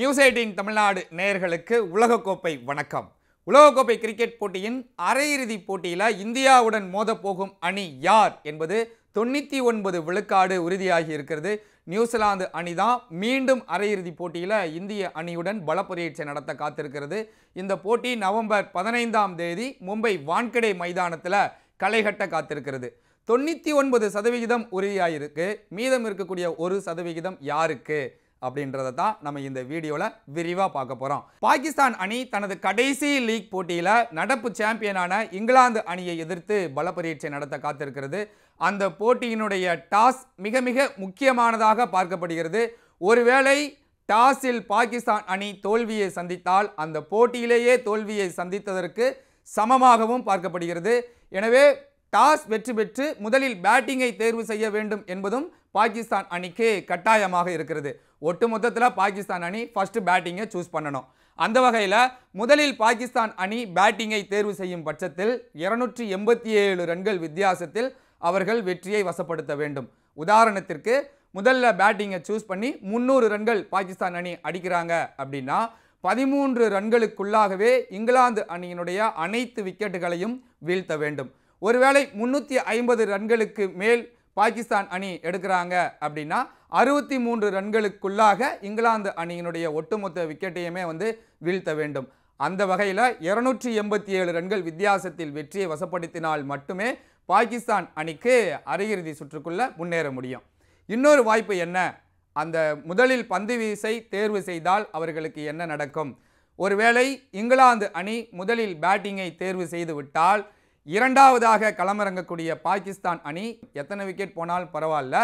news eighteen Tamil Nadu நேயர்களுக்கு உலகக்கோப்பை வணக்கம் உலகக்கோப்பை கிரிக்கெட் போட்டியின் அரையிறுதிப் போட்டியில் இந்தியாவுடன் மோதப்போகும் அணி யார் என்பது தொண்ணூற்றி ஒன்பது விழுக்காடு உறுதியாகி இருக்கிறது நியூசிலாந்து அணி தான் மீண்டும் அரையிறுதிப் போட்டியில் இந்திய அணியுடன் பலப்பரீட்சை நடத்த காத்திருக்கிறது இந்த போட்டி நவம்பர் பதினைந்தாம் தேதி மும்பை வான்கடே மைதானத்தில் களைகட்ட காத்திருக்கிறது தொண்ணூற்றி ஒன்பது சதவிகிதம் உறுதியாக இருக்குது மீதம் இருக்கக்கூடிய ஒரு சதவிகிதம் யாருக்கு அப்படின்றத தான் நம்ம இந்த வீடியோவில் விரிவாக பார்க்க போகிறோம் பாகிஸ்தான் அணி தனது கடைசி லீக் போட்டியில் நடப்பு சாம்பியனான இங்கிலாந்து அணியை எதிர்த்து பல பரீட்சை நடத்த காத்திருக்கிறது அந்த போட்டியினுடைய டாஸ் மிக மிக முக்கியமானதாக பார்க்கப்படுகிறது ஒருவேளை டாஸில் பாகிஸ்தான் அணி தோல்வியை சந்தித்தால் அந்த போட்டியிலேயே தோல்வியை சந்தித்ததற்கு சமமாகவும் பார்க்கப்படுகிறது எனவே டாஸ் வெற்றி பெற்று முதலில் பேட்டிங்கை தேர்வு செய்ய வேண்டும் என்பதும் பாகிஸ்தான் அணிக்கு கட்டாயமாக இருக்கிறது ஒட்டுமொத்தத்தில் பாகிஸ்தான் அணி ஃபஸ்ட்டு பேட்டிங்கை சூஸ் பண்ணணும் அந்த வகையில் முதலில் பாகிஸ்தான் அணி பேட்டிங்கை தேர்வு செய்யும் பட்சத்தில் இருநூற்றி எண்பத்தி ஏழு ரன்கள் வித்தியாசத்தில் அவர்கள் வெற்றியை வசப்படுத்த வேண்டும் உதாரணத்திற்கு முதல்ல பேட்டிங்கை சூஸ் பண்ணி முந்நூறு ரன்கள் பாகிஸ்தான் அணி அடிக்கிறாங்க அப்படின்னா பதிமூன்று ரன்களுக்குள்ளாகவே இங்கிலாந்து அணியினுடைய அனைத்து விக்கெட்டுகளையும் வீழ்த்த வேண்டும் ஒருவேளை முன்னூற்றி ஐம்பது ரன்களுக்கு மேல் பாகிஸ்தான் அணி எடுக்கிறாங்க அப்படின்னா அறுபத்தி மூன்று ரன்களுக்குள்ளாக இங்கிலாந்து அணியினுடைய ஒட்டுமொத்த விக்கெட்டையுமே வந்து வீழ்த்த வேண்டும் அந்த வகையில் இருநூற்றி எண்பத்தி ஏழு ரன்கள் வித்தியாசத்தில் வெற்றியை வசப்படுத்தினால் மட்டுமே பாகிஸ்தான் அணிக்கு அரையிறுதி சுற்றுக்குள்ளே முன்னேற முடியும் இன்னொரு வாய்ப்பு என்ன அந்த முதலில் பந்து வீசை தேர்வு செய்தால் அவர்களுக்கு என்ன நடக்கும் ஒருவேளை இங்கிலாந்து அணி முதலில் பேட்டிங்கை தேர்வு செய்துவிட்டால் இரண்டாவதாக களமிறங்கக்கூடிய பாகிஸ்தான் அணி எத்தனை விக்கெட் போனால் பரவாயில்ல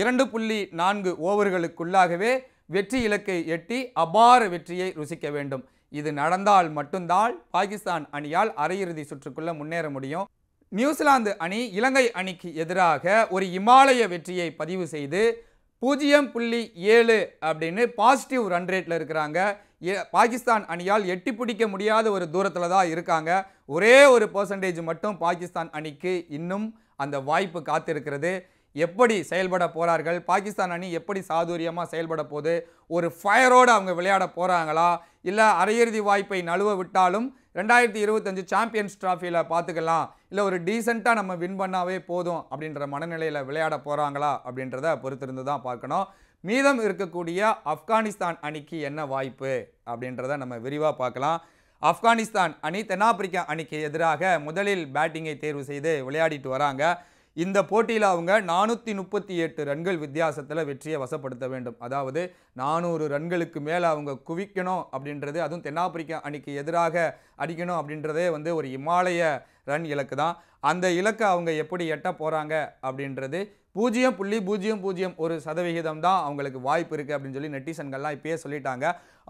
இரண்டு புள்ளி நான்கு ஓவர்களுக்குள்ளாகவே வெற்றி இலக்கை எட்டி அபார வெற்றியை ருசிக்க வேண்டும் இது நடந்தால் மட்டும்தான் பாகிஸ்தான் அணியால் அரையிறுதி சுற்றுக்குள்ள முன்னேற முடியும் நியூசிலாந்து அணி இலங்கை அணிக்கு எதிராக ஒரு இமாலய வெற்றியை பதிவு செய்து பூஜ்ஜியம் புள்ளி ஏழு அப்படின்னு பாசிட்டிவ் ரன் ரேட்டில் இருக்கிறாங்க பாகிஸ்தான் அணியால் எட்டி பிடிக்க முடியாத ஒரு தூரத்தில் தான் இருக்காங்க ஒரே ஒரு பர்சன்டேஜ் மட்டும் பாகிஸ்தான் அணிக்கு இன்னும் அந்த வாய்ப்பு காத்திருக்கிறது எப்படி செயல்பட போகிறார்கள் பாகிஸ்தான் அணி எப்படி சாதுரியமாக செயல்பட போகுது ஒரு ஃபயரோடு அவங்க விளையாட போகிறாங்களா இல்லை அரையிறுதி வாய்ப்பை நழுவ விட்டாலும் ரெண்டாயிரத்தி இருபத்தஞ்சு சாம்பியன்ஸ் ட்ராஃபியில் பார்த்துக்கலாம் இல்லை ஒரு டீசெண்டாக நம்ம வின் பண்ணாவே போதும் அப்படின்ற மனநிலையில் விளையாட போகிறாங்களா அப்படின்றத பொறுத்திருந்து தான் பார்க்கணும் மீதம் இருக்கக்கூடிய ஆப்கானிஸ்தான் அணிக்கு என்ன வாய்ப்பு அப்படின்றத நம்ம விரிவாக பார்க்கலாம் ஆப்கானிஸ்தான் அணி தென்னாப்பிரிக்கா அணிக்கு எதிராக முதலில் பேட்டிங்கை தேர்வு செய்து விளையாடிட்டு வராங்க இந்த போட்டியில் அவங்க நானூற்றி முப்பத்தி எட்டு ரன்கள் வித்தியாசத்தில் வெற்றியை வசப்படுத்த வேண்டும் அதாவது நானூறு ரன்களுக்கு மேலே அவங்க குவிக்கணும் அப்படின்றது அதுவும் தென்னாப்பிரிக்கா அணிக்கு எதிராக அடிக்கணும் அப்படின்றதே வந்து ஒரு இமாலய ரன் இலக்கு தான் அந்த இலக்கை அவங்க எப்படி எட்ட போகிறாங்க அப்படின்றது பூஜ்ஜியம் புள்ளி பூஜ்ஜியம் பூஜ்ஜியம் ஒரு சதவிகிதம் தான் அவங்களுக்கு வாய்ப்பு இருக்குது அப்படின்னு சொல்லி நெட்டிசன்கள்லாம் இப்பயே சொல்லிட்டாங்க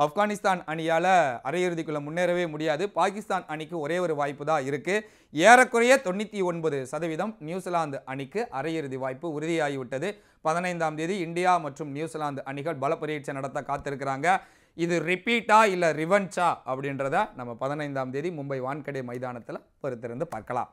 ஆப்கானிஸ்தான் அணியால் அரையிறுதிக்குள்ளே முன்னேறவே முடியாது பாகிஸ்தான் அணிக்கு ஒரே ஒரு வாய்ப்பு தான் இருக்குது ஏறக்குறைய தொண்ணூற்றி ஒன்பது சதவீதம் நியூசிலாந்து அணிக்கு அரையிறுதி வாய்ப்பு உறுதியாகிவிட்டது பதினைந்தாம் தேதி இந்தியா மற்றும் நியூசிலாந்து அணிகள் பல பரீட்சை நடத்த காத்திருக்கிறாங்க இது ரிப்பீட்டா இல்லை ரிவன்ச்சா அப்படின்றத நம்ம பதினைந்தாம் தேதி மும்பை வான்கடை மைதானத்தில் பொறுத்திருந்து பார்க்கலாம்